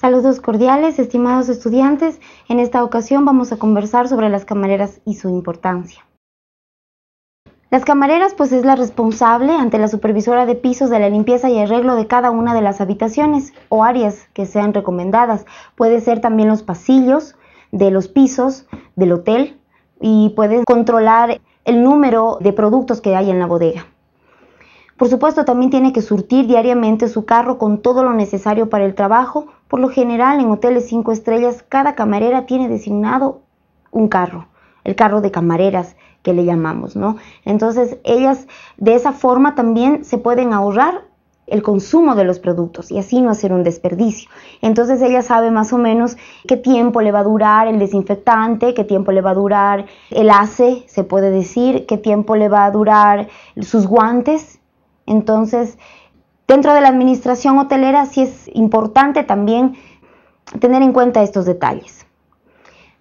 Saludos cordiales, estimados estudiantes. En esta ocasión vamos a conversar sobre las camareras y su importancia. Las camareras pues es la responsable ante la supervisora de pisos de la limpieza y arreglo de cada una de las habitaciones o áreas que sean recomendadas. Puede ser también los pasillos de los pisos del hotel y puede controlar el número de productos que hay en la bodega. Por supuesto, también tiene que surtir diariamente su carro con todo lo necesario para el trabajo, por lo general, en hoteles cinco estrellas, cada camarera tiene designado un carro, el carro de camareras que le llamamos, ¿no? Entonces, ellas de esa forma también se pueden ahorrar el consumo de los productos y así no hacer un desperdicio. Entonces ella sabe más o menos qué tiempo le va a durar el desinfectante, qué tiempo le va a durar el ace, se puede decir, qué tiempo le va a durar sus guantes. Entonces Dentro de la administración hotelera sí es importante también tener en cuenta estos detalles.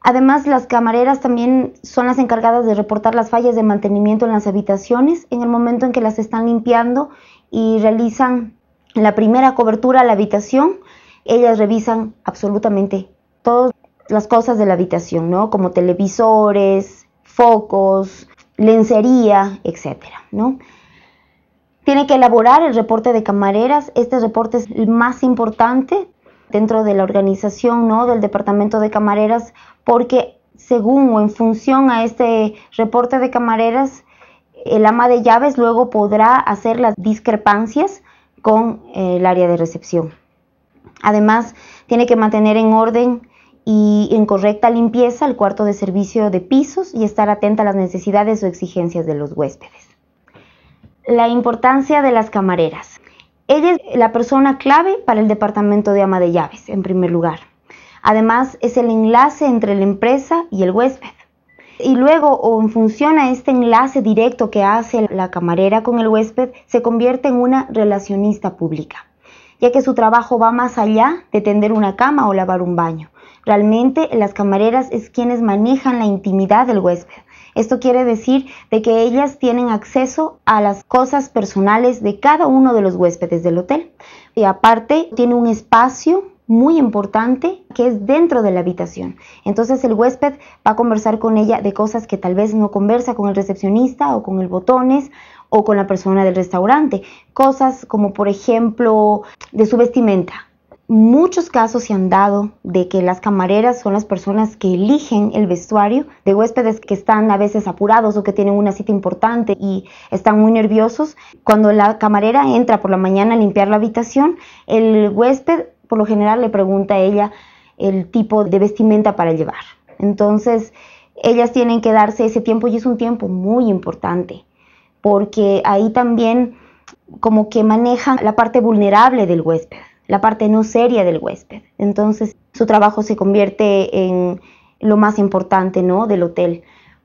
Además, las camareras también son las encargadas de reportar las fallas de mantenimiento en las habitaciones en el momento en que las están limpiando y realizan la primera cobertura a la habitación. Ellas revisan absolutamente todas las cosas de la habitación, ¿no? Como televisores, focos, lencería, etcétera, ¿no? Tiene que elaborar el reporte de camareras. Este reporte es el más importante dentro de la organización ¿no? del departamento de camareras porque según o en función a este reporte de camareras, el ama de llaves luego podrá hacer las discrepancias con eh, el área de recepción. Además, tiene que mantener en orden y en correcta limpieza el cuarto de servicio de pisos y estar atenta a las necesidades o exigencias de los huéspedes la importancia de las camareras. Ella es la persona clave para el departamento de ama de llaves, en primer lugar. Además, es el enlace entre la empresa y el huésped. Y luego, o en función a este enlace directo que hace la camarera con el huésped, se convierte en una relacionista pública, ya que su trabajo va más allá de tender una cama o lavar un baño. Realmente, las camareras es quienes manejan la intimidad del huésped esto quiere decir de que ellas tienen acceso a las cosas personales de cada uno de los huéspedes del hotel. Y aparte tiene un espacio muy importante que es dentro de la habitación. Entonces el huésped va a conversar con ella de cosas que tal vez no conversa con el recepcionista o con el botones o con la persona del restaurante. Cosas como por ejemplo de su vestimenta Muchos casos se han dado de que las camareras son las personas que eligen el vestuario de huéspedes que están a veces apurados o que tienen una cita importante y están muy nerviosos. Cuando la camarera entra por la mañana a limpiar la habitación, el huésped por lo general le pregunta a ella el tipo de vestimenta para llevar. Entonces, ellas tienen que darse ese tiempo y es un tiempo muy importante porque ahí también como que manejan la parte vulnerable del huésped la parte no seria del huésped. Entonces, su trabajo se convierte en lo más importante ¿no? del hotel.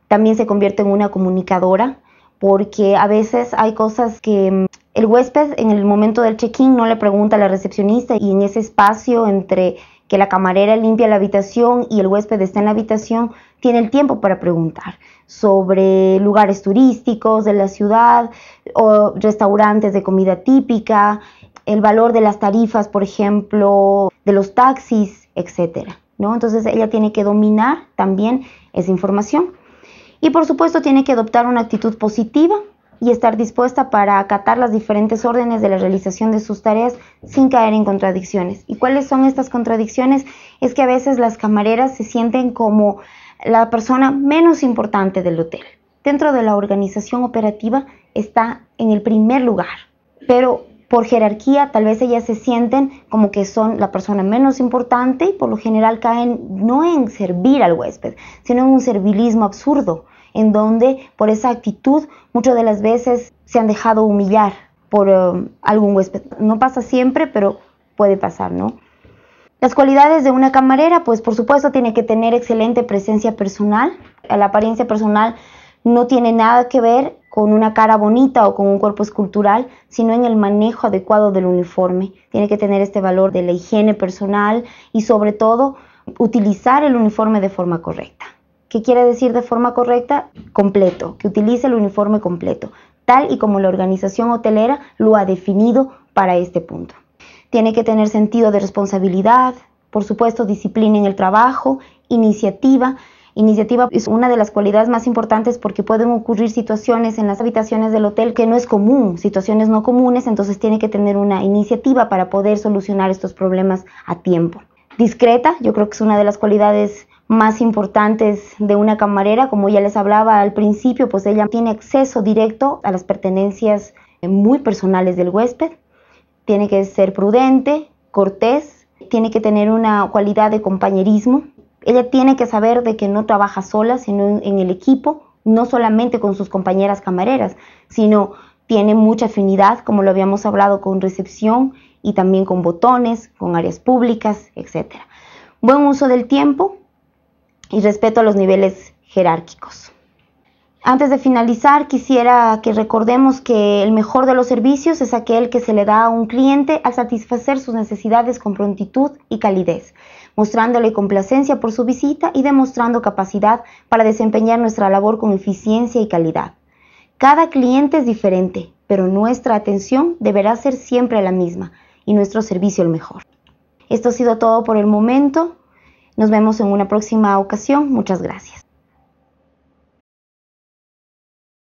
También se convierte en una comunicadora, porque a veces hay cosas que mm, el huésped en el momento del check-in no le pregunta a la recepcionista y en ese espacio entre que la camarera limpia la habitación y el huésped está en la habitación, tiene el tiempo para preguntar sobre lugares turísticos de la ciudad o restaurantes de comida típica el valor de las tarifas, por ejemplo, de los taxis, etcétera. ¿no? Entonces ella tiene que dominar también esa información. Y por supuesto tiene que adoptar una actitud positiva y estar dispuesta para acatar las diferentes órdenes de la realización de sus tareas sin caer en contradicciones. ¿Y cuáles son estas contradicciones? Es que a veces las camareras se sienten como la persona menos importante del hotel. Dentro de la organización operativa está en el primer lugar, pero por jerarquía tal vez ellas se sienten como que son la persona menos importante y por lo general caen no en servir al huésped, sino en un servilismo absurdo, en donde por esa actitud muchas de las veces se han dejado humillar por eh, algún huésped. No pasa siempre, pero puede pasar, ¿no? Las cualidades de una camarera, pues por supuesto tiene que tener excelente presencia personal. La apariencia personal no tiene nada que ver con una cara bonita o con un cuerpo escultural, sino en el manejo adecuado del uniforme. Tiene que tener este valor de la higiene personal y sobre todo utilizar el uniforme de forma correcta. ¿Qué quiere decir de forma correcta? Completo, que utilice el uniforme completo, tal y como la organización hotelera lo ha definido para este punto. Tiene que tener sentido de responsabilidad, por supuesto disciplina en el trabajo, iniciativa iniciativa es una de las cualidades más importantes porque pueden ocurrir situaciones en las habitaciones del hotel que no es común, situaciones no comunes, entonces tiene que tener una iniciativa para poder solucionar estos problemas a tiempo. Discreta, yo creo que es una de las cualidades más importantes de una camarera, como ya les hablaba al principio, pues ella tiene acceso directo a las pertenencias eh, muy personales del huésped, tiene que ser prudente, cortés, tiene que tener una cualidad de compañerismo, ella tiene que saber de que no trabaja sola, sino en, el equipo, no solamente con sus compañeras camareras, sino tiene mucha afinidad, como lo habíamos hablado, con recepción y también con botones, con áreas públicas, etc. Buen uso del tiempo y respeto a los niveles jerárquicos. Antes de finalizar, quisiera que recordemos que el mejor de los servicios es aquel que se le da a un cliente al satisfacer sus necesidades con prontitud y calidez, mostrándole complacencia por su visita y demostrando capacidad para desempeñar nuestra labor con eficiencia y calidad. Cada cliente es diferente, pero nuestra atención deberá ser siempre la misma y nuestro servicio el mejor. Esto ha sido todo por el momento. Nos vemos en una próxima ocasión. Muchas gracias.